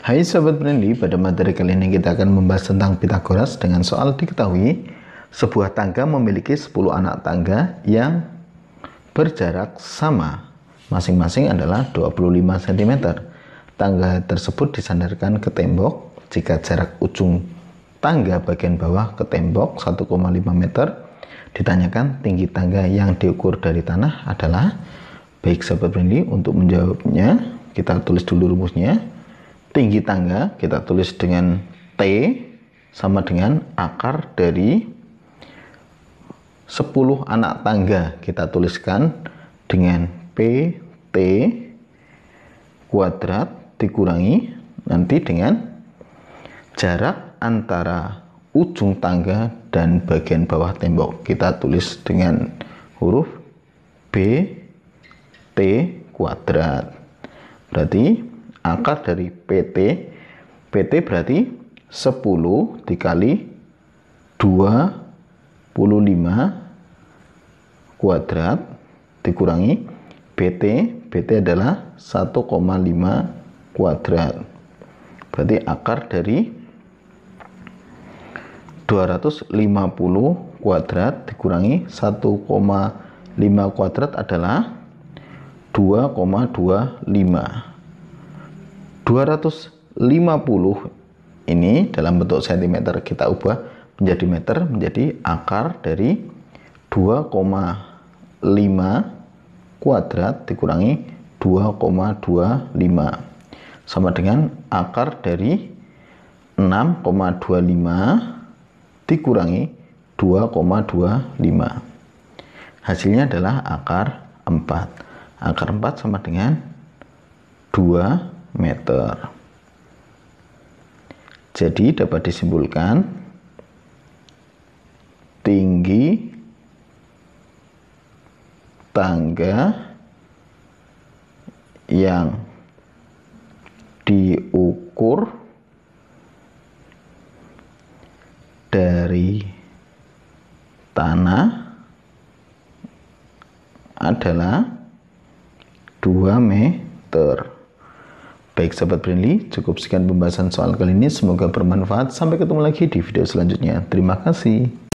Hai Sobat Friendly, pada materi kali ini kita akan membahas tentang Pitagoras dengan soal diketahui sebuah tangga memiliki 10 anak tangga yang berjarak sama. Masing-masing adalah 25 cm. Tangga tersebut disandarkan ke tembok. Jika jarak ujung tangga bagian bawah ke tembok 1,5 meter, ditanyakan tinggi tangga yang diukur dari tanah adalah baik Sobat Friendly untuk menjawabnya kita tulis dulu rumusnya tinggi tangga kita tulis dengan T sama dengan akar dari 10 anak tangga kita tuliskan dengan PT kuadrat dikurangi nanti dengan jarak antara ujung tangga dan bagian bawah tembok kita tulis dengan huruf B T kuadrat berarti akar dari PT. PT berarti 10 dikali 25 kuadrat dikurangi BT. BT adalah 1,5 kuadrat. Berarti akar dari 250 kuadrat dikurangi 1,5 kuadrat adalah 2,25. 250 ini dalam bentuk sentimeter kita ubah menjadi meter menjadi akar dari 2,5 kuadrat dikurangi 2,25 sama dengan akar dari 6,25 dikurangi 2,25 hasilnya adalah akar 4 akar 4 sama dengan 2 meter. Jadi dapat disimpulkan tinggi tangga yang diukur dari tanah adalah 2 meter. Baik sahabat Brinly, cukup sekian pembahasan soal kali ini. Semoga bermanfaat. Sampai ketemu lagi di video selanjutnya. Terima kasih.